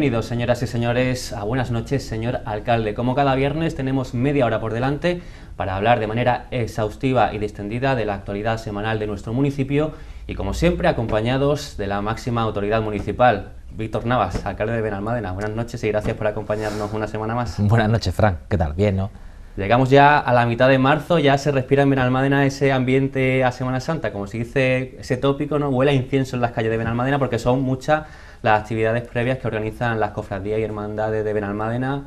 Bienvenidos, señoras y señores, a Buenas noches, señor alcalde. Como cada viernes tenemos media hora por delante para hablar de manera exhaustiva y distendida de la actualidad semanal de nuestro municipio y como siempre acompañados de la máxima autoridad municipal, Víctor Navas, alcalde de Benalmádena. Buenas noches y gracias por acompañarnos una semana más. Buenas noches, Frank. ¿Qué tal? Bien, ¿no? Llegamos ya a la mitad de marzo, ya se respira en Benalmádena ese ambiente a Semana Santa, como se dice ese tópico, ¿no? Huele a incienso en las calles de Benalmádena porque son muchas las actividades previas que organizan las cofradías y hermandades de Benalmádena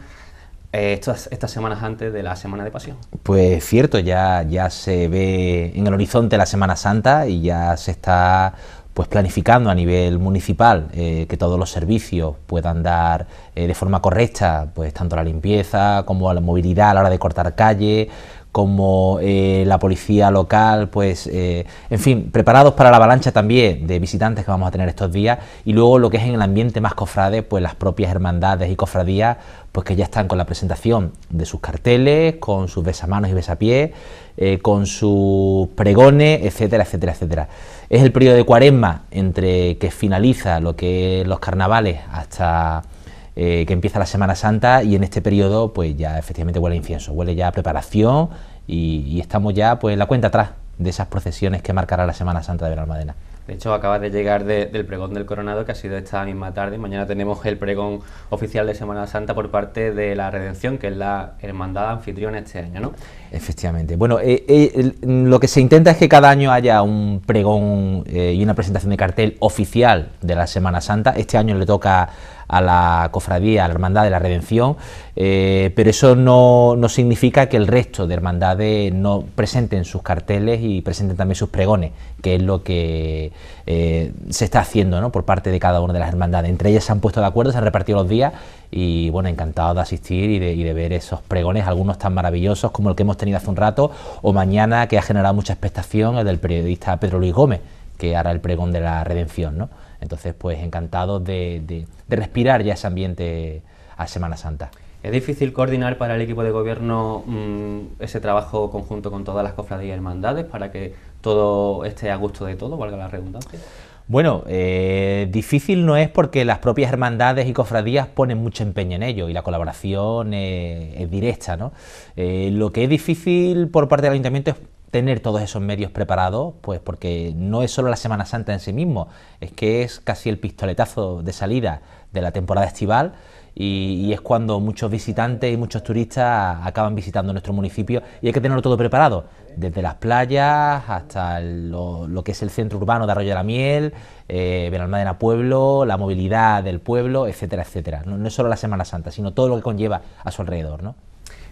eh, estas, semanas antes de la Semana de Pasión. Pues cierto, ya, ya se ve en el horizonte la Semana Santa y ya se está pues planificando a nivel municipal eh, que todos los servicios puedan dar eh, de forma correcta, pues tanto la limpieza como la movilidad a la hora de cortar calle, como eh, la policía local, pues, eh, en fin, preparados para la avalancha también de visitantes que vamos a tener estos días y luego lo que es en el ambiente más cofrade, pues las propias hermandades y cofradías, pues que ya están con la presentación de sus carteles, con sus besamanos y besapiés, eh, con sus pregones, etcétera, etcétera, etcétera. Es el periodo de cuaresma entre que finaliza lo que es los carnavales hasta eh, que empieza la Semana Santa y en este periodo pues ya efectivamente huele a incienso, huele ya a preparación y, estamos ya pues la cuenta atrás de esas procesiones que marcará la Semana Santa de Almadena... De hecho, acabas de llegar del pregón del Coronado, que ha sido esta misma tarde. Mañana tenemos el pregón oficial de Semana Santa por parte de la Redención, que es la hermandad anfitrión este año, ¿no? Efectivamente. Bueno, eh, eh, lo que se intenta es que cada año haya un pregón y una presentación de cartel oficial de la Semana Santa. Este año le toca a la cofradía, a la hermandad de la redención, eh, pero eso no, significa que el resto de hermandades no presenten sus carteles y presenten también sus pregones, que es lo que eh, se está haciendo ¿no? por parte de cada una de las hermandades. Entre ellas se han puesto de acuerdo, se han repartido los días y bueno, encantado de asistir y de, ver esos pregones, algunos tan maravillosos como el que hemos tenido hace un rato o mañana que ha generado mucha expectación, el del periodista Pedro Luis Gómez, que hará el pregón de la redención. ¿no? Entonces, pues encantados de, respirar ya ese ambiente a Semana Santa. ¿Es difícil coordinar para el equipo de gobierno mm, ese trabajo conjunto con todas las cofradías y hermandades para que todo esté a gusto de todo, valga la redundancia? Bueno, eh, difícil no es porque las propias hermandades y cofradías ponen mucho empeño en ello y la colaboración es, directa. ¿no? Eh, lo que es difícil por parte del ayuntamiento es tener todos esos medios preparados, pues porque no es solo la Semana Santa en sí mismo, es que es casi el pistoletazo de salida de la temporada estival y, es cuando muchos visitantes y muchos turistas acaban visitando nuestro municipio y hay que tenerlo todo preparado, desde las playas hasta lo, que es el centro urbano de Arroyo de la Miel, eh, Benalmádena Pueblo, la movilidad del pueblo, etcétera, etcétera. No, es solo la Semana Santa, sino todo lo que conlleva a su alrededor, ¿no?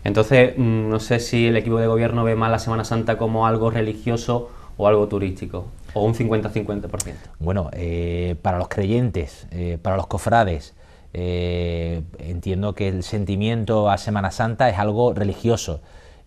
Entonces, mm, no sé si el equipo de gobierno ve más la Semana Santa como algo religioso o algo turístico, o un 50-50%. Bueno, eh, para los creyentes, eh, para los cofrades, eh, entiendo que el sentimiento a Semana Santa es algo religioso.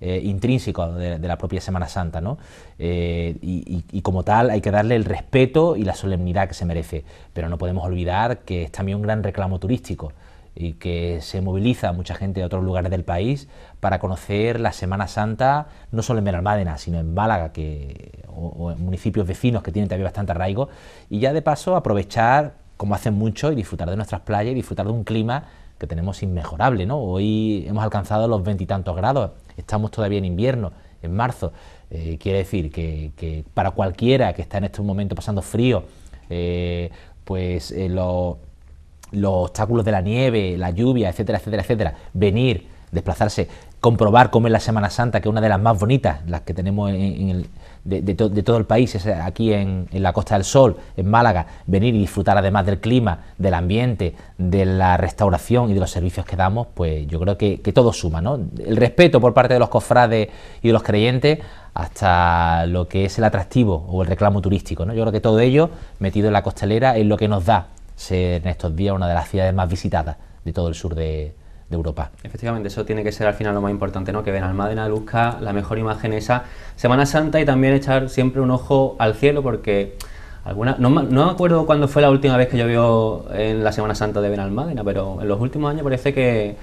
intrínseco de, la propia Semana Santa, ¿no? y, como tal hay que darle el respeto y la solemnidad que se merece, pero no podemos olvidar que es también un gran reclamo turístico y que se moviliza mucha gente de otros lugares del país para conocer la Semana Santa, no solo en Benalmádena, sino en Málaga que, o, en municipios vecinos que tienen también bastante arraigo, y ya de paso aprovechar, como hacen mucho, y disfrutar de nuestras playas y disfrutar de un clima que tenemos inmejorable. ¿no? Hoy hemos alcanzado los veintitantos grados, estamos todavía en invierno, en marzo. Eh, quiere decir que, para cualquiera que está en este momento pasando frío, eh, pues eh, lo los obstáculos de la nieve, la lluvia, etcétera, etcétera, etcétera, venir, desplazarse, comprobar cómo es la Semana Santa, que es una de las más bonitas, las que tenemos en, el, de, todo el país, es aquí en, la Costa del Sol, en Málaga, venir y disfrutar además del clima, del ambiente, de la restauración y de los servicios que damos, pues yo creo que, todo suma, ¿no? El respeto por parte de los cofrades y de los creyentes hasta lo que es el atractivo o el reclamo turístico, ¿no? Yo creo que todo ello metido en la costelera es lo que nos da ser en estos días una de las ciudades más visitadas de todo el sur de, Europa. Efectivamente, eso tiene que ser al final lo más importante, ¿no? Que Benalmádena luzca la mejor imagen esa Semana Santa y también echar siempre un ojo al cielo porque alguna no, me acuerdo cuándo fue la última vez que llovió en la Semana Santa de Benalmádena, pero en los últimos años parece que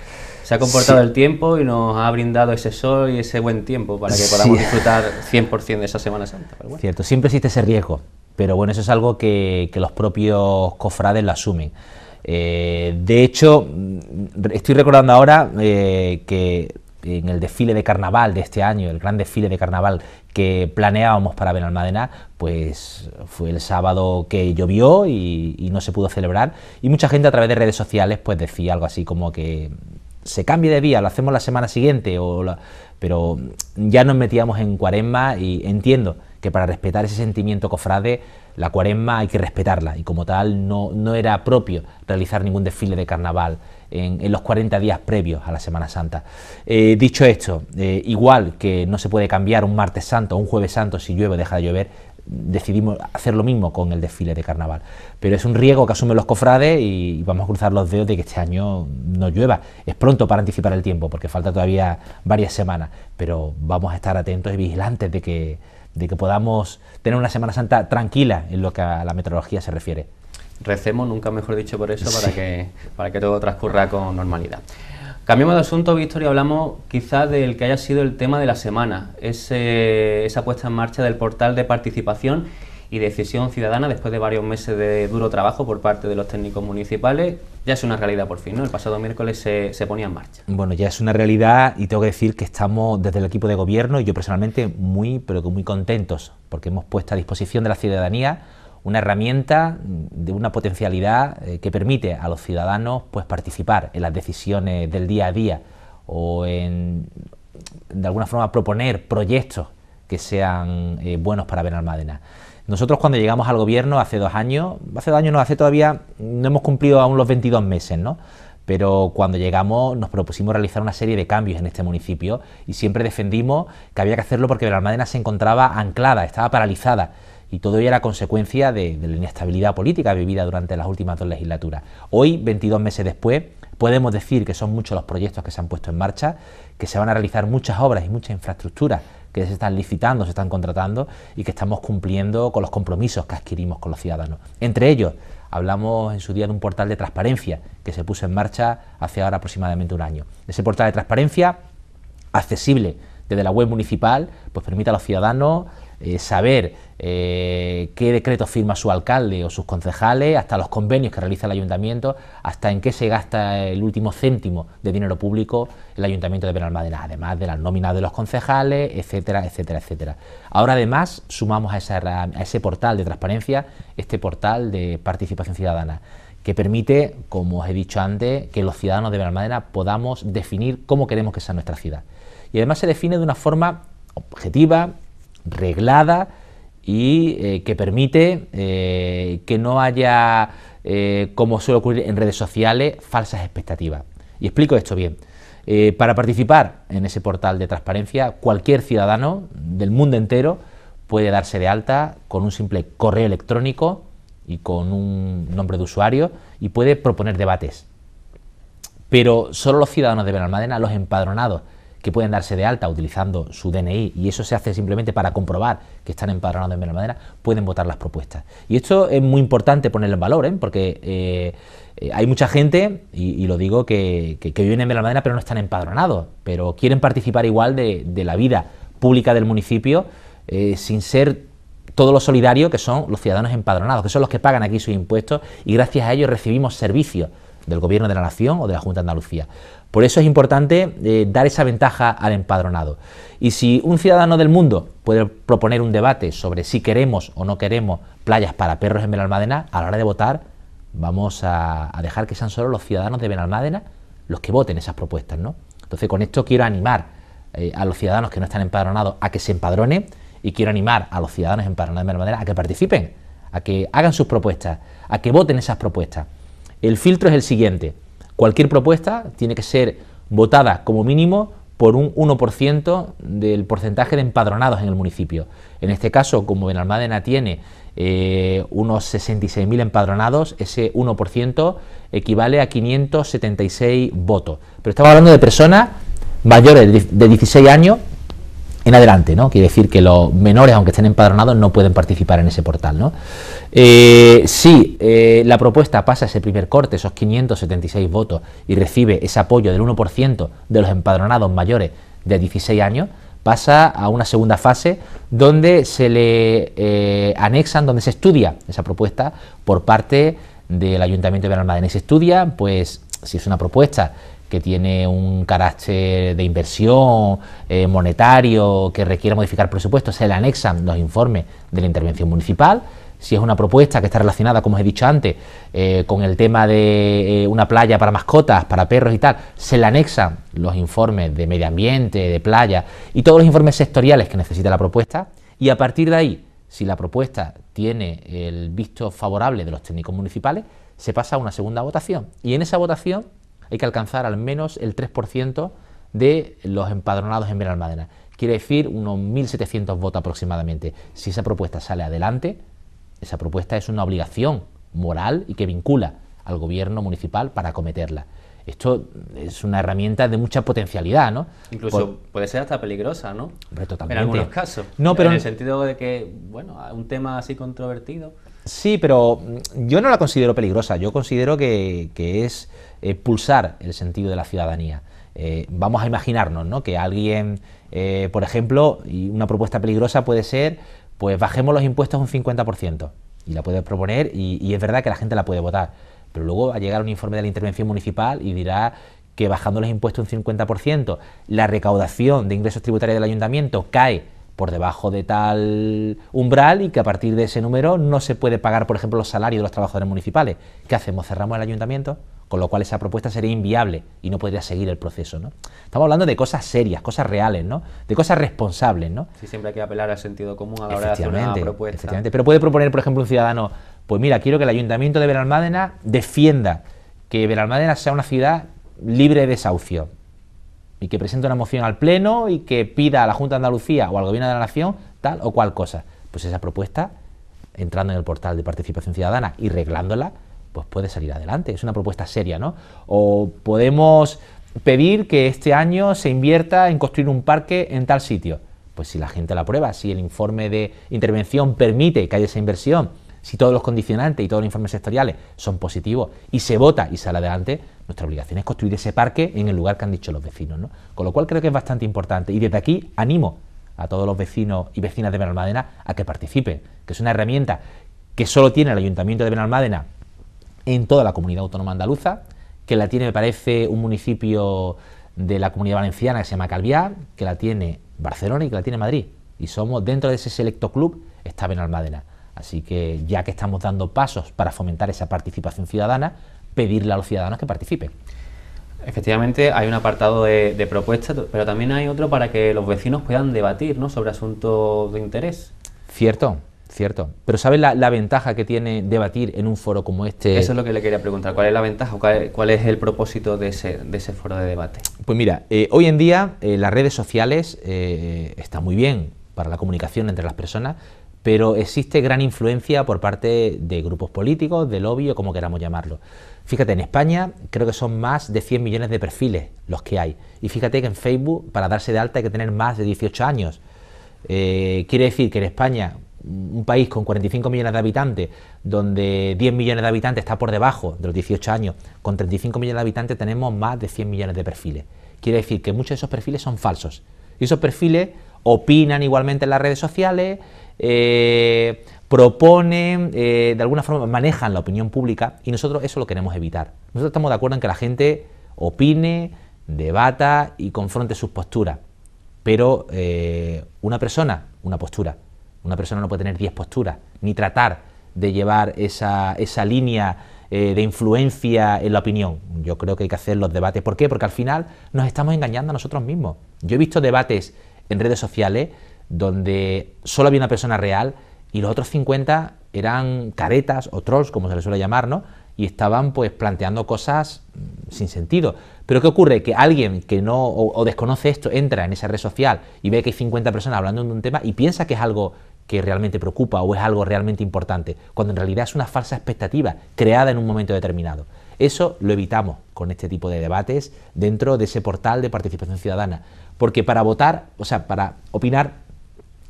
se ha comportado el tiempo y nos ha brindado ese sol y ese buen tiempo para que podamos disfrutar 100% de esa Semana Santa. Cierto, siempre existe ese riesgo pero bueno, eso es algo que, los propios cofrades lo asumen. Eh, de hecho, mm, estoy recordando ahora eh, que en el desfile de carnaval de este año, el gran desfile de carnaval que planeábamos para Benalmádena, pues fue el sábado que llovió y, no se pudo celebrar. Y mucha gente a través de redes sociales pues decía algo así como que se cambie de día, lo hacemos la semana siguiente, pero ya nos metíamos en cuaresma y entiendo que para respetar ese sentimiento cofrade, la cuaresma hay que respetarla y como tal no, era propio realizar ningún desfile de carnaval en, los 40 días previos a la Semana Santa. Eh, dicho esto, eh, igual que no se puede cambiar un martes santo o un jueves santo si llueve o deja de llover, decidimos hacer lo mismo con el desfile de carnaval. Pero es un riesgo que asumen los cofrades y vamos a cruzar los dedos de que este año no llueva. Es pronto para anticipar el tiempo porque falta todavía varias semanas, pero vamos a estar atentos y vigilantes de que de que podamos tener una Semana Santa tranquila en lo que a la meteorología se refiere. Recemos, nunca mejor dicho, por eso, para, que, para que todo transcurra con normalidad. Cambiamos de asunto, Víctor, y hablamos quizás del que haya sido el tema de la semana, esa puesta en marcha del portal de participación y decisión ciudadana después de varios meses de duro trabajo por parte de los técnicos municipales. Ya es una realidad por fin, ¿no? El pasado miércoles se, ponía en marcha. Bueno, ya es una realidad y tengo que decir que estamos desde el equipo de gobierno y yo personalmente muy, pero que muy contentos porque hemos puesto a disposición de la ciudadanía una herramienta de una potencialidad eh, que permite a los ciudadanos pues participar en las decisiones del día a día o en de alguna forma proponer proyectos que sean eh, buenos para Benalmádena. Nosotros cuando llegamos al gobierno hace dos años, hace dos años no, hace todavía, no hemos cumplido aún los 22 meses, ¿no? pero cuando llegamos nos propusimos realizar una serie de cambios en este municipio y siempre defendimos que había que hacerlo porque Almadena se encontraba anclada, estaba paralizada y todo ello era consecuencia de, de, la inestabilidad política vivida durante las últimas dos legislaturas. Hoy, 22 meses después, podemos decir que son muchos los proyectos que se han puesto en marcha, que se van a realizar muchas obras y muchas infraestructuras que se están licitando, se están contratando y que estamos cumpliendo con los compromisos que adquirimos con los ciudadanos. Entre ellos, hablamos en su día de un portal de transparencia que se puso en marcha hace ahora aproximadamente un año. Ese portal de transparencia, accesible desde la web municipal, pues permite a los ciudadanos eh, saber eh, qué decreto firma su alcalde o sus concejales, hasta los convenios que realiza el ayuntamiento, hasta en qué se gasta el último céntimo de dinero público el ayuntamiento de Benalmadena... además de las nóminas de los concejales, etcétera, etcétera, etcétera. Ahora además sumamos a, ese portal de transparencia este portal de participación ciudadana que permite, como os he dicho antes, que los ciudadanos de Benalmádena podamos definir cómo queremos que sea nuestra ciudad. Y además se define de una forma objetiva, reglada y eh, que permite eh, que no haya, eh, como suele ocurrir en redes sociales, falsas expectativas. Y explico esto bien. para participar en ese portal de transparencia, cualquier ciudadano del mundo entero puede darse de alta con un simple correo electrónico y con un nombre de usuario y puede proponer debates. Pero solo los ciudadanos de Benalmádena, los empadronados que pueden darse de alta utilizando su DNI y eso se hace simplemente para comprobar que están empadronados en Vela Madera, pueden votar las propuestas. Y esto es muy importante ponerlo en valor, ¿eh? porque eh, eh, hay mucha gente, y, lo digo, que, que, viven en Vela Madera pero no están empadronados, pero quieren participar igual de, de la vida pública del municipio sin ser todo lo solidario que son los ciudadanos empadronados, que son los que pagan aquí sus impuestos y gracias a ellos recibimos servicios del Gobierno de la Nación o de la Junta de Andalucía. Por eso es importante eh, dar esa ventaja al empadronado. Y si un ciudadano del mundo puede proponer un debate sobre si queremos o no queremos playas para perros en Benalmádena, a la hora de votar vamos a, dejar que sean solo los ciudadanos de Benalmádena los que voten esas propuestas. ¿no? Entonces con esto quiero animar eh, a los ciudadanos que no están empadronados a que se empadronen y quiero animar a los ciudadanos empadronados de Benalmádena a que participen, a que hagan sus propuestas, a que voten esas propuestas. El filtro es el siguiente. Cualquier propuesta tiene que ser votada como mínimo por un 1% del porcentaje de empadronados en el municipio. En este caso, como Benalmádena tiene eh, unos 66.000 empadronados, ese 1% equivale a 576 votos. Pero estamos hablando de personas mayores de 16 años en adelante, ¿no? Quiere decir que los menores, aunque estén empadronados, no pueden participar en ese portal, ¿no? Eh, si eh, la propuesta pasa ese primer corte, esos 576 votos, y recibe ese apoyo del 1% de los empadronados mayores de 16 años, pasa a una segunda fase donde se le eh, anexan, donde se estudia esa propuesta por parte del Ayuntamiento de Benalmádena. se estudia, pues, si es una propuesta que tiene un carácter de inversión eh, monetario, que requiera modificar presupuesto, se le anexan los informes de la intervención municipal. Si es una propuesta que está relacionada, como he dicho antes, eh, con el tema de eh, una playa para mascotas, para perros y tal, se le anexan los informes de medio ambiente, de playa y todos los informes sectoriales que necesita la propuesta. Y a partir de ahí, si la propuesta tiene el visto favorable de los técnicos municipales, se pasa a una segunda votación. Y en esa votación hay que alcanzar al menos el 3% de los empadronados en Almadena. Quiere decir unos 1.700 votos aproximadamente. Si esa propuesta sale adelante, esa propuesta es una obligación moral y que vincula al gobierno municipal para acometerla. Esto es una herramienta de mucha potencialidad, ¿no? Incluso puede ser hasta peligrosa, ¿no? Totalmente. En algunos casos. No, pero en el sentido de que, bueno, un tema así controvertido. Sí, pero yo no la considero peligrosa. Yo considero que es eh, pulsar el sentido de la ciudadanía. Eh, vamos a imaginarnos ¿no? que alguien, eh, por ejemplo, una propuesta peligrosa puede ser, pues bajemos los impuestos un 50%, y la puede proponer, y, y es verdad que la gente la puede votar, pero luego va a llegar un informe de la intervención municipal y dirá que bajando los impuestos un 50%, la recaudación de ingresos tributarios del ayuntamiento cae por debajo de tal umbral y que a partir de ese número no se puede pagar, por ejemplo, los salarios de los trabajadores municipales. ¿Qué hacemos? ¿Cerramos el ayuntamiento? con lo cual esa propuesta sería inviable y no podría seguir el proceso. ¿no? Estamos hablando de cosas serias, cosas reales, ¿no? de cosas responsables. ¿no? Sí, siempre hay que apelar al sentido común a la hora de hacer una propuesta. pero puede proponer, por ejemplo, un ciudadano, pues mira, quiero que el ayuntamiento de Benalmádena defienda que Benalmádena sea una ciudad libre de desahucio y que presente una moción al Pleno y que pida a la Junta de Andalucía o al Gobierno de la Nación tal o cual cosa. Pues esa propuesta, entrando en el portal de participación ciudadana y reglándola, pues puede salir adelante. Es una propuesta seria, ¿no? O podemos pedir que este año se invierta en construir un parque en tal sitio. Pues si la gente la aprueba, si el informe de intervención permite que haya esa inversión, si todos los condicionantes y todos los informes sectoriales son positivos y se vota y sale adelante, nuestra obligación es construir ese parque en el lugar que han dicho los vecinos. ¿no? Con lo cual creo que es bastante importante y desde aquí animo a todos los vecinos y vecinas de Benalmádena a que participen, que es una herramienta que solo tiene el Ayuntamiento de Benalmádena en toda la comunidad autónoma andaluza, que la tiene, me parece, un municipio de la comunidad valenciana que se llama Calviar, que la tiene Barcelona y que la tiene Madrid. Y somos, dentro de ese selecto club, está Benalmádena. Así que ya que estamos dando pasos para fomentar esa participación ciudadana, pedirle a los ciudadanos que participen. Efectivamente, hay un apartado de, propuestas, pero también hay otro para que los vecinos puedan debatir sobre asuntos de interés. Cierto, Cierto. Pero ¿sabes la, ventaja que tiene debatir en un foro como este? Eso es lo que le quería preguntar. ¿Cuál es la ventaja o cuál, es el propósito de ese, foro de debate? Pues mira, eh, hoy en día eh, las redes sociales eh, están muy bien para la comunicación entre las personas, pero existe gran influencia por parte de grupos políticos, de lobby o como queramos llamarlo. Fíjate, en España creo que son más de 100 millones de perfiles los que hay. Y fíjate que en Facebook para darse de alta hay que tener más de 18 años. quiere decir que en España un país con 45 millones de habitantes, donde 10 millones de habitantes está por debajo de los 18 años, con 35 millones de habitantes tenemos más de 100 millones de perfiles. Quiere decir que muchos de esos perfiles son falsos. Y esos perfiles opinan igualmente en las redes sociales, eh, proponen, eh, de alguna forma manejan la opinión pública y nosotros eso lo queremos evitar. Nosotros estamos de acuerdo en que la gente opine, debata y confronte sus posturas, pero eh, una persona, una postura. Una persona no puede tener 10 posturas, ni tratar de llevar esa, línea eh, de influencia en la opinión. Yo creo que hay que hacer los debates. ¿Por qué? Porque al final nos estamos engañando a nosotros mismos. Yo he visto debates en redes sociales donde solo había una persona real y los otros 50 eran caretas o trolls, como se les suele llamar, ¿no? Y estaban pues planteando cosas mm, sin sentido. Pero ¿qué ocurre? Que alguien que no o desconoce esto entra en esa red social y ve que hay 50 personas hablando de un tema y piensa que es algo que realmente preocupa o es algo realmente importante, cuando en realidad es una falsa expectativa creada en un momento determinado. Eso lo evitamos con este tipo de debates dentro de ese portal de participación ciudadana, porque para votar, o sea, para opinar,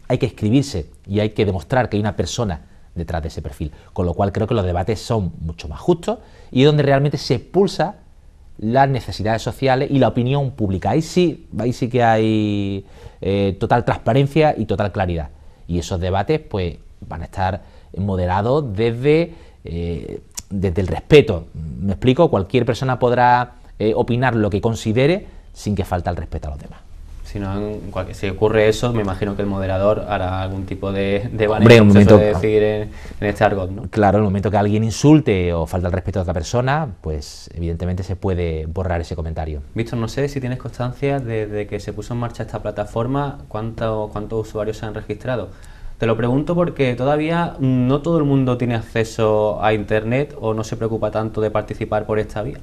hay que escribirse y hay que demostrar que hay una persona detrás de ese perfil, con lo cual creo que los debates son mucho más justos y donde realmente se pulsa las necesidades sociales y la opinión pública. Ahí sí, ahí sí que hay eh, total transparencia y total claridad. Y esos debates pues, van a estar moderados desde, eh, desde el respeto. Me explico, cualquier persona podrá eh, opinar lo que considere sin que falte el respeto a los demás. Si no si ocurre eso, me imagino que el moderador hará algún tipo de, de decir en, este argot, ¿no? Claro, en el momento que alguien insulte o falta el respeto a otra persona, pues evidentemente se puede borrar ese comentario. Víctor, no sé si tienes constancia desde que se puso en marcha esta plataforma, cuánto, cuántos usuarios se han registrado. Te lo pregunto porque todavía no todo el mundo tiene acceso a Internet o no se preocupa tanto de participar por esta vía.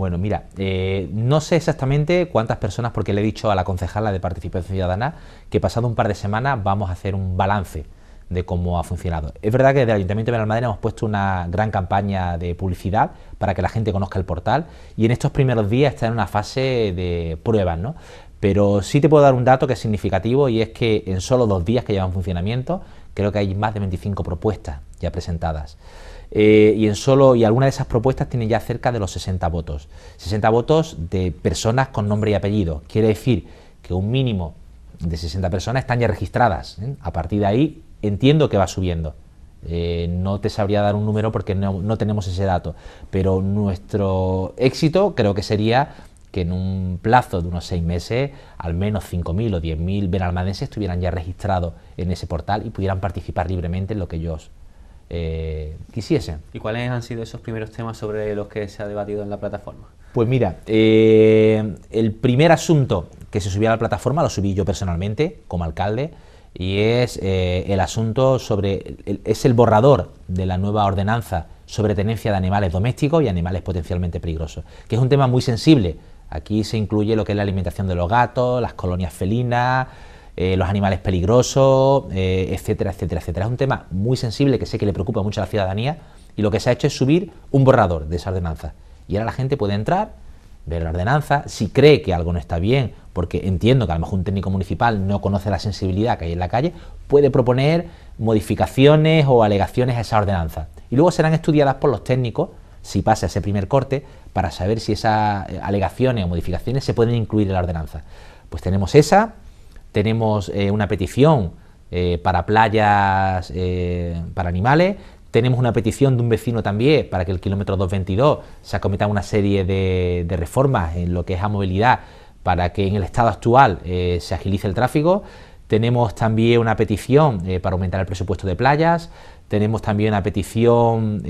Bueno, mira, eh, no sé exactamente cuántas personas, porque le he dicho a la concejala de Participación Ciudadana que pasado un par de semanas vamos a hacer un balance de cómo ha funcionado. Es verdad que desde el Ayuntamiento de Benalmádena hemos puesto una gran campaña de publicidad para que la gente conozca el portal y en estos primeros días está en una fase de pruebas, ¿no? Pero sí te puedo dar un dato que es significativo y es que en solo dos días que llevan funcionamiento creo que hay más de 25 propuestas ya presentadas. Eh, y en solo y alguna de esas propuestas tiene ya cerca de los 60 votos. 60 votos de personas con nombre y apellido. Quiere decir que un mínimo de 60 personas están ya registradas. ¿eh? A partir de ahí entiendo que va subiendo. Eh, no te sabría dar un número porque no, tenemos ese dato, pero nuestro éxito creo que sería que en un plazo de unos seis meses al menos 5.000 o 10.000 benalmadenses estuvieran ya registrados en ese portal y pudieran participar libremente en lo que ellos eh, ¿Y cuáles han sido esos primeros temas sobre los que se ha debatido en la plataforma? Pues mira, eh, el primer asunto que se subió a la plataforma lo subí yo personalmente como alcalde y es eh, el asunto sobre, es el borrador de la nueva ordenanza sobre tenencia de animales domésticos y animales potencialmente peligrosos, que es un tema muy sensible. Aquí se incluye lo que es la alimentación de los gatos, las colonias felinas, eh, los animales peligrosos, eh, etcétera, etcétera, etcétera. Es un tema muy sensible que sé que le preocupa mucho a la ciudadanía y lo que se ha hecho es subir un borrador de esa ordenanza. Y ahora la gente puede entrar, ver la ordenanza, si cree que algo no está bien, porque entiendo que a lo mejor un técnico municipal no conoce la sensibilidad que hay en la calle, puede proponer modificaciones o alegaciones a esa ordenanza. Y luego serán estudiadas por los técnicos, si pasa ese primer corte, para saber si esas alegaciones o modificaciones se pueden incluir en la ordenanza. Pues tenemos esa, tenemos eh, una petición eh, para playas eh, para animales, tenemos una petición de un vecino también para que el kilómetro 222 se acometa una serie de, de reformas en lo que es a movilidad para que en el estado actual se agilice el tráfico. Tenemos también una petición para aumentar el presupuesto de playas. Tenemos también una petición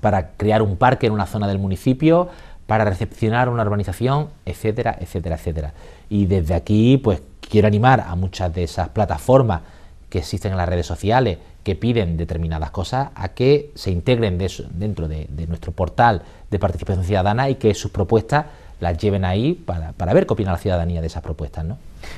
para crear un parque en una zona del municipio para recepcionar una urbanización, etcétera, etcétera, etcétera. Y desde aquí, pues quiero animar a muchas de esas plataformas que existen en las redes sociales que piden determinadas cosas a que se integren dentro de, nuestro portal de participación ciudadana y que sus propuestas las lleven ahí para, ver qué opina la ciudadanía de esas propuestas. ¿no?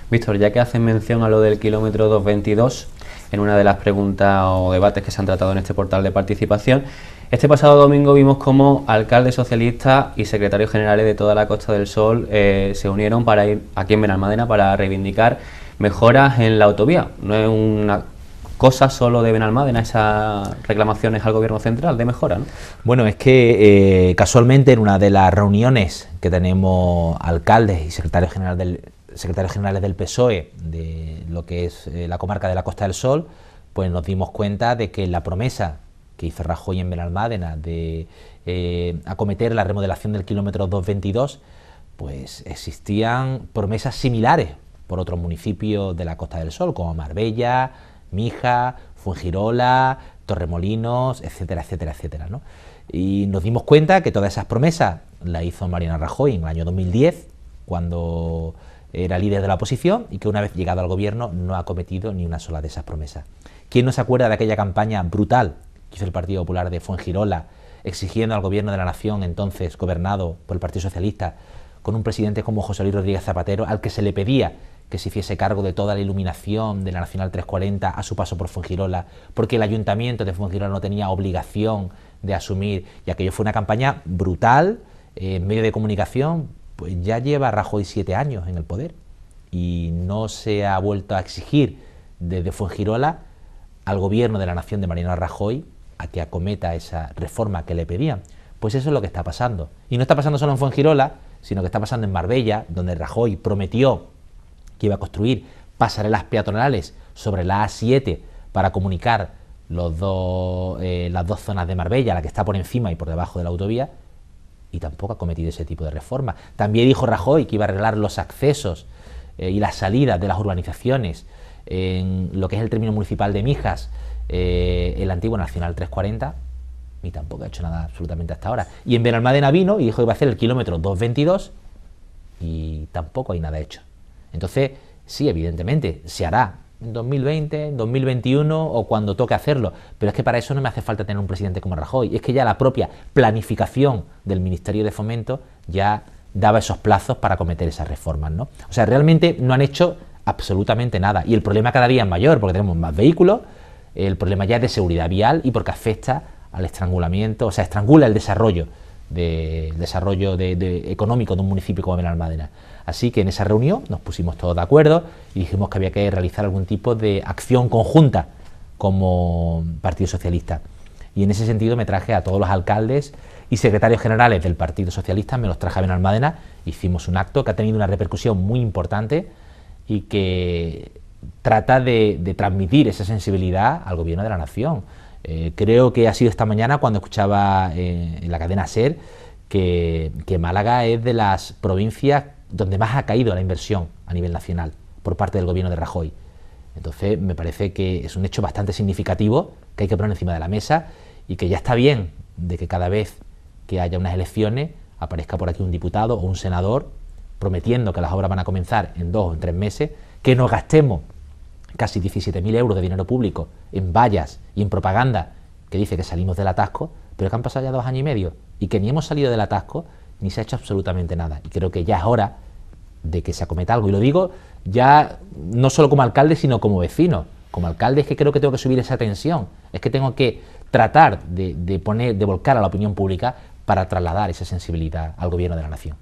Víctor, ya que hacen mención a lo del kilómetro 222, en una de las preguntas o debates que se han tratado en este portal de participación, este pasado domingo vimos cómo alcaldes socialistas y secretarios generales de toda la Costa del Sol eh, se unieron para ir aquí en Benalmádena para reivindicar mejoras en la autovía. No es una cosa solo de Benalmádena esas reclamaciones al gobierno central de mejora, ¿no? Bueno, es que eh, casualmente en una de las reuniones que tenemos alcaldes y secretarios generales del, secretarios generales del PSOE de lo que es eh, la comarca de la Costa del Sol, pues nos dimos cuenta de que la promesa que hizo Rajoy en Benalmádena de eh, acometer la remodelación del kilómetro 222, pues existían promesas similares por otros municipios de la Costa del Sol, como Marbella, Mija, Fuengirola, Torremolinos, etcétera, etcétera, etcétera. Y nos dimos cuenta que todas esas promesas las hizo Mariana Rajoy en el año 2010, cuando era líder de la oposición y que una vez llegado al gobierno no ha cometido ni una sola de esas promesas. ¿Quién no se acuerda de aquella campaña brutal que hizo el Partido Popular de Fuengirola, exigiendo al gobierno de la nación, entonces gobernado por el Partido Socialista, con un presidente como José Luis Rodríguez Zapatero, al que se le pedía que se hiciese cargo de toda la iluminación de la Nacional 340 a su paso por Fuengirola, porque el ayuntamiento de Fuengirola no tenía obligación de asumir, y aquello fue una campaña brutal eh, en medio de comunicación, pues ya lleva Rajoy siete años en el poder y no se ha vuelto a exigir desde Fuengirola al gobierno de la nación de Mariano Rajoy a que acometa esa reforma que le pedían. Pues eso es lo que está pasando. Y no está pasando solo en Fuengirola, sino que está pasando en Marbella, donde Rajoy prometió que iba a construir pasarelas peatonales sobre la A7 para comunicar eh, las dos zonas de Marbella, la que está por encima y por debajo de la autovía, y tampoco ha cometido ese tipo de reforma. También dijo Rajoy que iba a arreglar los accesos eh, y las salidas de las urbanizaciones en lo que es el término municipal de Mijas eh, el antiguo Nacional 340 y tampoco ha hecho nada absolutamente hasta ahora. Y en Benalmádena vino y dijo que iba a hacer el kilómetro 222 y tampoco hay nada hecho. Entonces, sí, evidentemente, se hará en 2020, en 2021 o cuando toque hacerlo, pero es que para eso no me hace falta tener un presidente como Rajoy, es que ya la propia planificación del Ministerio de Fomento ya daba esos plazos para cometer esas reformas, ¿no? O sea, realmente no han hecho absolutamente nada y el problema cada día es mayor porque tenemos más vehículos, el problema ya es de seguridad vial y porque afecta al estrangulamiento, o sea, estrangula el desarrollo, desarrollo económico de un municipio como Benalmádena. Así que en esa reunión nos pusimos todos de acuerdo y dijimos que había que realizar algún tipo de acción conjunta como Partido Socialista. Y en ese sentido me traje a todos los alcaldes y secretarios generales del Partido Socialista, me los traje a Benalmádena, hicimos un acto que ha tenido una repercusión muy importante y que trata de, transmitir esa sensibilidad al gobierno de la nación. Eh, creo que ha sido esta mañana cuando escuchaba eh, en la cadena SER que, Málaga es de las provincias donde más ha caído la inversión a nivel nacional por parte del gobierno de Rajoy. Entonces me parece que es un hecho bastante significativo que hay que poner encima de la mesa y que ya está bien de que cada vez que haya unas elecciones aparezca por aquí un diputado o un senador prometiendo que las obras van a comenzar en dos o tres meses, que nos gastemos casi 17.000 euros de dinero público en vallas y en propaganda que dice que salimos del atasco, pero que han pasado ya dos años y medio y que ni hemos salido del atasco ni se ha hecho absolutamente nada. Y creo que ya es hora de que se acometa algo. Y lo digo ya no solo como alcalde, sino como vecino. Como alcalde es que creo que tengo que subir esa tensión, es que tengo que tratar de, de poner, de volcar a la opinión pública para trasladar esa sensibilidad al gobierno de la nación.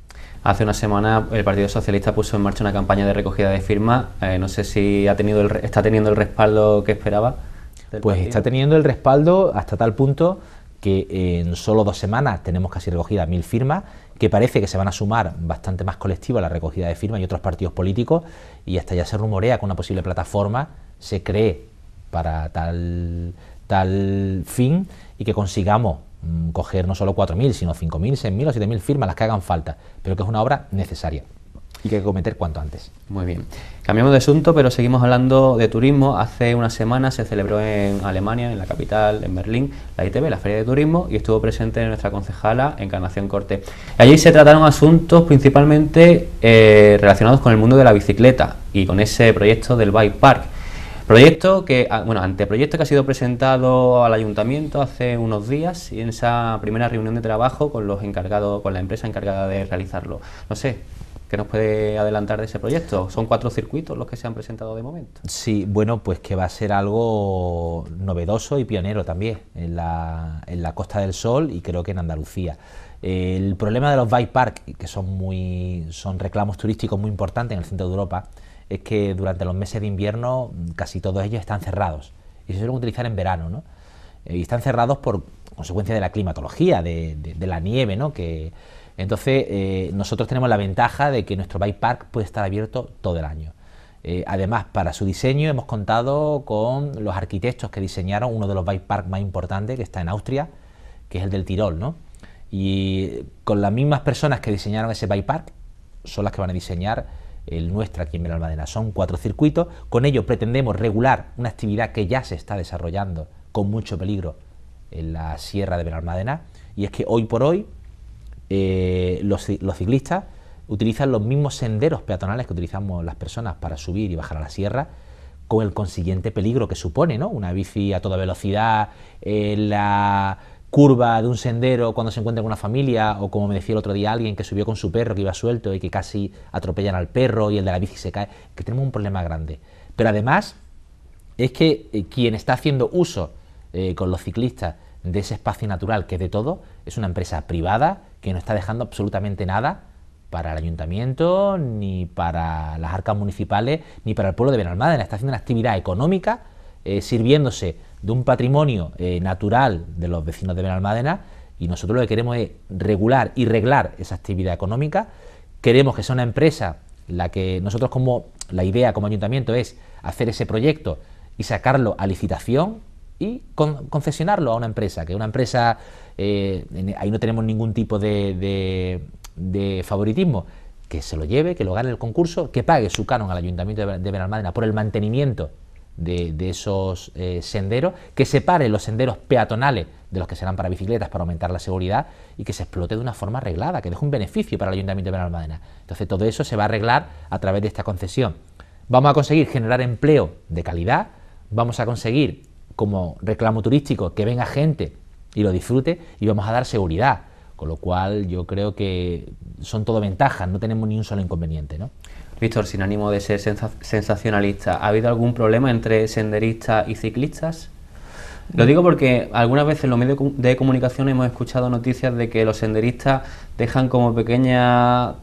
Hace una semana el Partido Socialista puso en marcha una campaña de recogida de firmas. Eh, no sé si ha tenido el está teniendo el respaldo que esperaba. Pues está teniendo el respaldo hasta tal punto que en solo dos semanas tenemos casi recogida mil firmas, que parece que se van a sumar bastante más colectivos a la recogida de firmas y otros partidos políticos, y hasta ya se rumorea que una posible plataforma se cree para tal, tal fin y que consigamos Mm, coger no solo 4.000, sino 5.000, 6.000 o 7.000 firmas, las que hagan falta, pero que es una obra necesaria y que hay que cometer cuanto antes. Muy bien. Cambiamos de asunto, pero seguimos hablando de turismo. Hace una semana se celebró en Alemania, en la capital, en Berlín, la ITV la Feria de Turismo, y estuvo presente nuestra concejala Encarnación Corte. Allí se trataron asuntos principalmente eh, relacionados con el mundo de la bicicleta y con ese proyecto del Bike Park. Proyecto que, ah, bueno, anteproyecto que ha sido presentado al ayuntamiento hace unos días y en esa primera reunión de trabajo con los encargados, con la empresa encargada de realizarlo. No sé, ¿Qué nos puede adelantar de ese proyecto? Son cuatro circuitos los que se han presentado de momento. Sí, bueno, pues que va a ser algo novedoso y pionero también en la, en la Costa del Sol y creo que en Andalucía. El problema de los bike park, que son, muy, son reclamos turísticos muy importantes en el centro de Europa, es que durante los meses de invierno mm, casi todos ellos están cerrados y se suelen utilizar en verano. ¿no? Eh, y están cerrados por consecuencia de la climatología, de, la nieve, ¿no? Que, entonces, eh, nosotros tenemos la ventaja de que nuestro bike park puede estar abierto todo el año. Eh, además, para su diseño hemos contado con los arquitectos que diseñaron uno de los bike park más importantes que está en Austria, que es el del Tirol, Y con las mismas personas que diseñaron ese bike park son las que van a diseñar el nuestro aquí en Almadena Son cuatro circuitos, con ello pretendemos regular una actividad que ya se está desarrollando con mucho peligro en la sierra de Benalmádena, y es que hoy por hoy eh, los, ciclistas utilizan los mismos senderos peatonales que utilizamos las personas para subir y bajar a la sierra, con el consiguiente peligro que supone, ¿no? Una bici a toda velocidad, eh, la curva de un sendero cuando se encuentra con una familia, o como me decía el otro día alguien que subió con su perro que iba suelto y que casi atropellan al perro y el de la bici se cae, que tenemos un problema grande. Pero además es que eh, quien está haciendo uso eh, con los ciclistas de ese espacio natural que es de todo, es una empresa privada que no está dejando absolutamente nada para el ayuntamiento, ni para las arcas municipales, ni para el pueblo de Benalmádena. Está haciendo una actividad económica eh, sirviéndose de un patrimonio eh, natural de los vecinos de Benalmádena y nosotros lo que queremos es regular y reglar esa actividad económica. Queremos que sea una empresa la que nosotros como la idea como ayuntamiento es hacer ese proyecto y sacarlo a licitación y concesionarlo a una empresa, que una empresa, eh, ahí no tenemos ningún tipo de, de, favoritismo, que se lo lleve, que lo gane el concurso, que pague su canon al ayuntamiento de, de Benalmádena por el mantenimiento de, esos eh, senderos, que separe los senderos peatonales de los que serán para bicicletas para aumentar la seguridad y que se explote de una forma arreglada, que deje un beneficio para el Ayuntamiento de Madena. Entonces todo eso se va a arreglar a través de esta concesión. Vamos a conseguir generar empleo de calidad, vamos a conseguir como reclamo turístico que venga gente y lo disfrute y vamos a dar seguridad. Con lo cual yo creo que son todo ventajas, no tenemos ni un solo inconveniente. Víctor, sin ánimo de ser sensacionalista, ¿ha habido algún problema entre senderistas y ciclistas? Lo digo porque algunas veces en los medios de comunicación hemos escuchado noticias de que los senderistas dejan como pequeñas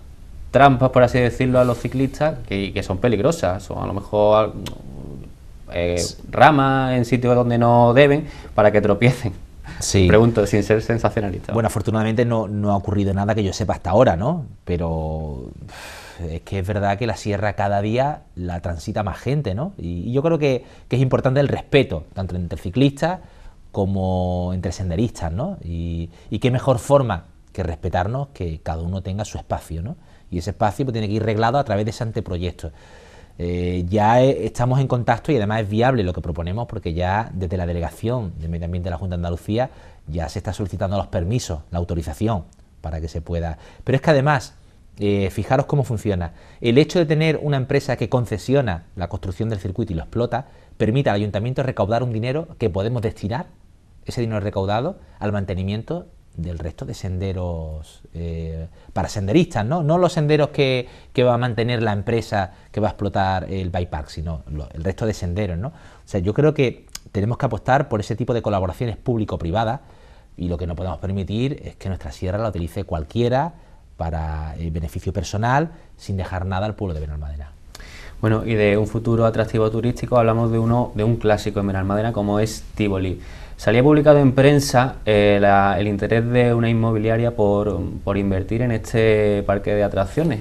trampas, por así decirlo, a los ciclistas, que, son peligrosas, son a lo mejor eh, ramas en sitios donde no deben, para que tropiecen. Sí. Pregunto, sin ser sensacionalista. Bueno, afortunadamente no ha ocurrido nada que yo sepa hasta ahora, ¿no? Pero es que es verdad que la sierra cada día la transita más gente, ¿no? Y, yo creo que, es importante el respeto, tanto entre ciclistas como entre senderistas, ¿no? Y, qué mejor forma que respetarnos que cada uno tenga su espacio, ¿no? Y ese espacio pues, tiene que ir reglado a través de ese anteproyecto. Eh, ya e, estamos en contacto y además es viable lo que proponemos porque ya desde la Delegación de Medio Ambiente de la Junta de Andalucía ya se está solicitando los permisos, la autorización para que se pueda. Pero es que además eh, fijaros cómo funciona. El hecho de tener una empresa que concesiona la construcción del circuito y lo explota, permite al ayuntamiento recaudar un dinero que podemos destinar, ese dinero recaudado, al mantenimiento del resto de senderos eh, para senderistas, ¿no? No los senderos que, va a mantener la empresa que va a explotar el by-park... sino el resto de senderos, ¿no? O sea, yo creo que tenemos que apostar por ese tipo de colaboraciones público-privadas y lo que no podemos permitir es que nuestra sierra la utilice cualquiera para eh, beneficio personal, sin dejar nada al pueblo de Benalmadena. Bueno, y de un futuro atractivo turístico hablamos de uno de un clásico en Benalmadena, como es Tivoli. Salía publicado en prensa eh, el interés de una inmobiliaria por, por invertir en este parque de atracciones.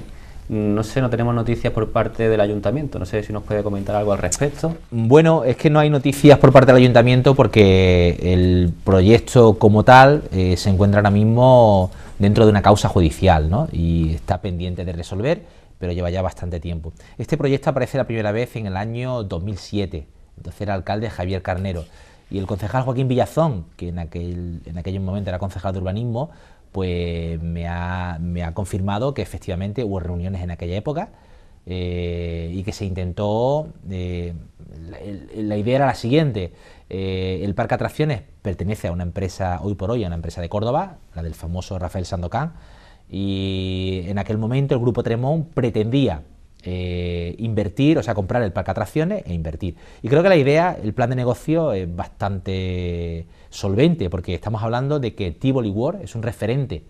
No sé, no tenemos noticias por parte del ayuntamiento. No sé si nos puede comentar algo al respecto. Bueno, es que no hay noticias por parte del ayuntamiento porque el proyecto como tal eh, se encuentra ahora mismo dentro de una causa judicial ¿no? y está pendiente de resolver, pero lleva ya bastante tiempo. Este proyecto aparece la primera vez en el año 2007. Entonces era alcalde Javier Carnero. Y el concejal Joaquín Villazón, que en aquel, en aquel momento era concejal de urbanismo, pues me ha, confirmado que efectivamente hubo reuniones en aquella época eh, y que se intentó, eh, la, idea era la siguiente, eh, el parque atracciones pertenece a una empresa, hoy por hoy, a una empresa de Córdoba, la del famoso Rafael Sandocán. y en aquel momento el grupo Tremont pretendía invertir, o sea, comprar el parque atracciones e invertir. Y creo que la idea, el plan de negocio es bastante solvente, porque estamos hablando de que Tivoli World es un referente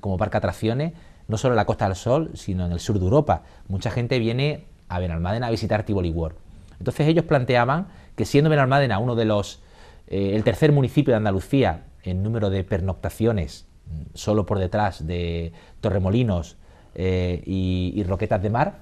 como parque atracciones, no solo en la Costa del Sol, sino en el sur de Europa. Mucha gente viene a Benalmádena a visitar Tivoli World. Entonces ellos planteaban que siendo Benalmádena uno de los, eh, el tercer municipio de Andalucía en número de pernoctaciones, mm, solo por detrás de Torremolinos eh, y, Roquetas de Mar,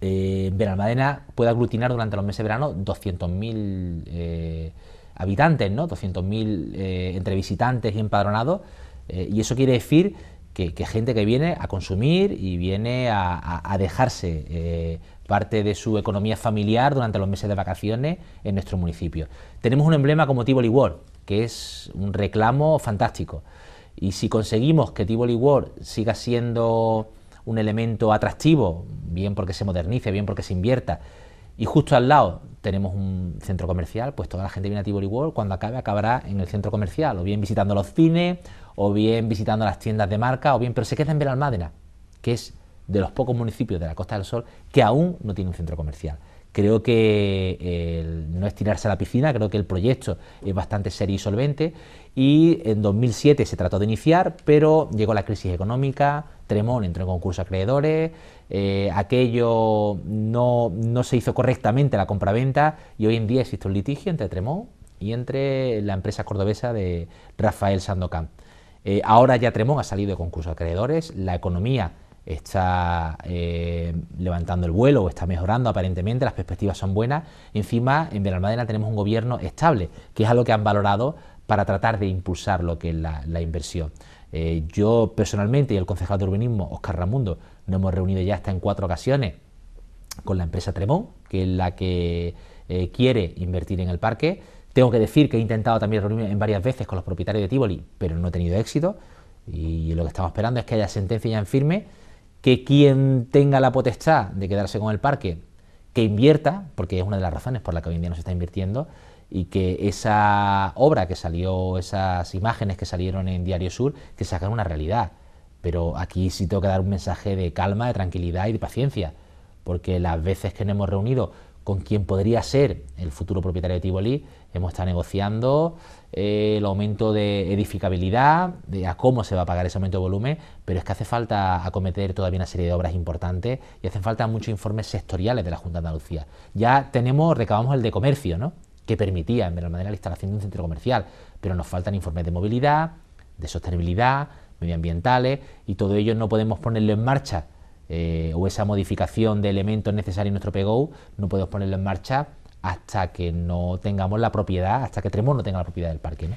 eh, Benalmádena puede aglutinar durante los meses de verano 200.000 habitantes, ¿no? 200.000 eh, entre visitantes y empadronados, eh, y eso quiere decir que, gente que viene a consumir y viene a, dejarse eh, parte de su economía familiar durante los meses de vacaciones en nuestro municipio. Tenemos un emblema como Tivoli World, que es un reclamo fantástico, y si conseguimos que Tivoli World siga siendo un elemento atractivo, bien porque se modernice, bien porque se invierta, y justo al lado tenemos un centro comercial, pues toda la gente viene a Tivoli World, cuando acabe acabará en el centro comercial, o bien visitando los cines, o bien visitando las tiendas de marca, o bien, pero se queda en Benalmádena, que es de los pocos municipios de la Costa del Sol que aún no tiene un centro comercial. Creo que eh, no es tirarse a la piscina, creo que el proyecto es bastante serio y solvente y en 2007 se trató de iniciar, pero llegó la crisis económica, Tremón entró en concurso acreedores, eh, aquello no, se hizo correctamente la compraventa y hoy en día existe un litigio entre Tremón y entre la empresa cordobesa de Rafael Sandocán. Eh, ahora ya Tremón ha salido de concurso acreedores, la economía está eh, levantando el vuelo o está mejorando aparentemente, las perspectivas son buenas. Encima, en Benalmádena tenemos un gobierno estable, que es algo que han valorado para tratar de impulsar lo que es la inversión. Eh, yo personalmente y el concejal de urbanismo, Oscar Ramundo, nos hemos reunido ya hasta en cuatro ocasiones con la empresa Tremón, que es la que eh, quiere invertir en el parque. Tengo que decir que he intentado también reunirme en varias veces con los propietarios de Tivoli, pero no he tenido éxito. Y lo que estamos esperando es que haya sentencia ya en firme, que quien tenga la potestad de quedarse con el parque, que invierta, porque es una de las razones por la que hoy en día no se está invirtiendo, y que esa obra que salió, esas imágenes que salieron en Diario Sur, que sacan una realidad. Pero aquí sí tengo que dar un mensaje de calma, de tranquilidad y de paciencia, porque las veces que nos hemos reunido con quien podría ser el futuro propietario de Tivoli, hemos estado negociando eh, el aumento de edificabilidad, de a cómo se va a pagar ese aumento de volumen, pero es que hace falta acometer todavía una serie de obras importantes y hacen falta muchos informes sectoriales de la Junta de Andalucía. Ya tenemos, recabamos el de comercio, ¿no? que permitía en menor manera la instalación de un centro comercial, pero nos faltan informes de movilidad, de sostenibilidad, medioambientales, y todo ello no podemos ponerlo en marcha, eh, o esa modificación de elementos necesarios en nuestro PGO, no podemos ponerlo en marcha hasta que no tengamos la propiedad, hasta que Tremor no tenga la propiedad del parque. ¿no?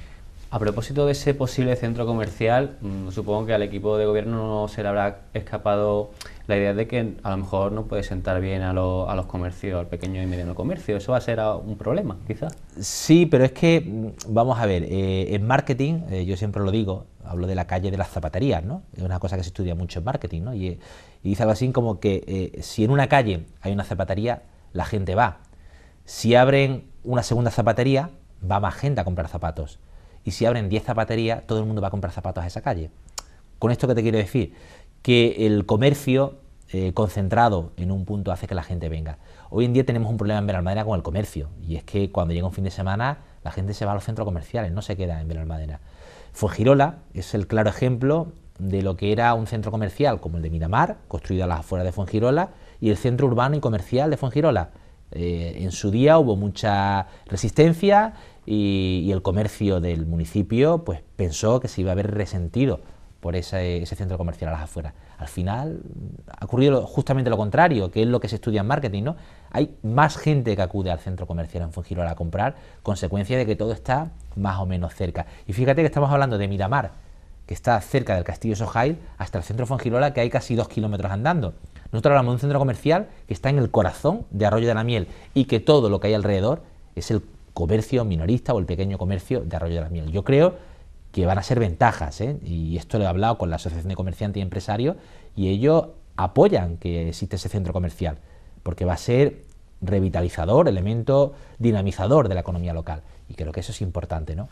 A propósito de ese posible centro comercial, mm, supongo que al equipo de gobierno no se le habrá escapado la idea de que a lo mejor no puede sentar bien a, los comercios, al pequeño y mediano comercio. Eso va a ser un problema, quizás. Sí, pero es que, mm, vamos a ver, eh, en marketing, eh, yo siempre lo digo, hablo de la calle de las zapaterías, ¿no? Es una cosa que se estudia mucho en marketing, ¿no? Y, eh, y dice algo así como que si en una calle hay una zapatería, la gente va. Si abren una segunda zapatería, va más gente a comprar zapatos y si abren 10 zapaterías, todo el mundo va a comprar zapatos a esa calle. Con esto que te quiero decir, que el comercio eh, concentrado en un punto hace que la gente venga. Hoy en día tenemos un problema en Benalmádena con el comercio, y es que cuando llega un fin de semana, la gente se va a los centros comerciales, no se queda en Benalmádena. Fuengirola es el claro ejemplo de lo que era un centro comercial como el de Miramar, construido a las afueras de Fuengirola, y el centro urbano y comercial de Fuengirola. Eh, en su día hubo mucha resistencia y, el comercio del municipio pues pensó que se iba a ver resentido por ese, centro comercial a las afueras. Al final ha ocurrido justamente lo contrario, que es lo que se estudia en marketing, ¿no? Hay más gente que acude al centro comercial en Fungirola a comprar, consecuencia de que todo está más o menos cerca. Y fíjate que estamos hablando de Miramar, que está cerca del Castillo Sojail, hasta el centro Fongirola, que hay casi dos kilómetros andando. Nosotros hablamos de un centro comercial que está en el corazón de Arroyo de la Miel y que todo lo que hay alrededor es el comercio minorista o el pequeño comercio de Arroyo de la Miel. Yo creo que van a ser ventajas, ¿eh? y esto lo he hablado con la Asociación de Comerciantes y Empresarios, y ellos apoyan que existe ese centro comercial, porque va a ser revitalizador, elemento dinamizador de la economía local, y creo que eso es importante, ¿no?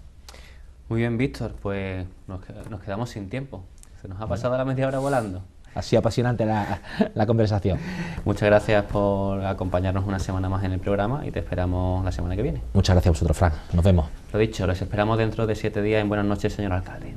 Muy bien, Víctor, pues nos, quedamos sin tiempo, se nos ha pasado la media hora volando ha apasionante la, conversación. Muchas gracias por acompañarnos una semana más en el programa y te esperamos la semana que viene. Muchas gracias a vosotros, Fran. Nos vemos. Lo dicho, los esperamos dentro de siete días en Buenas noches, señor alcalde.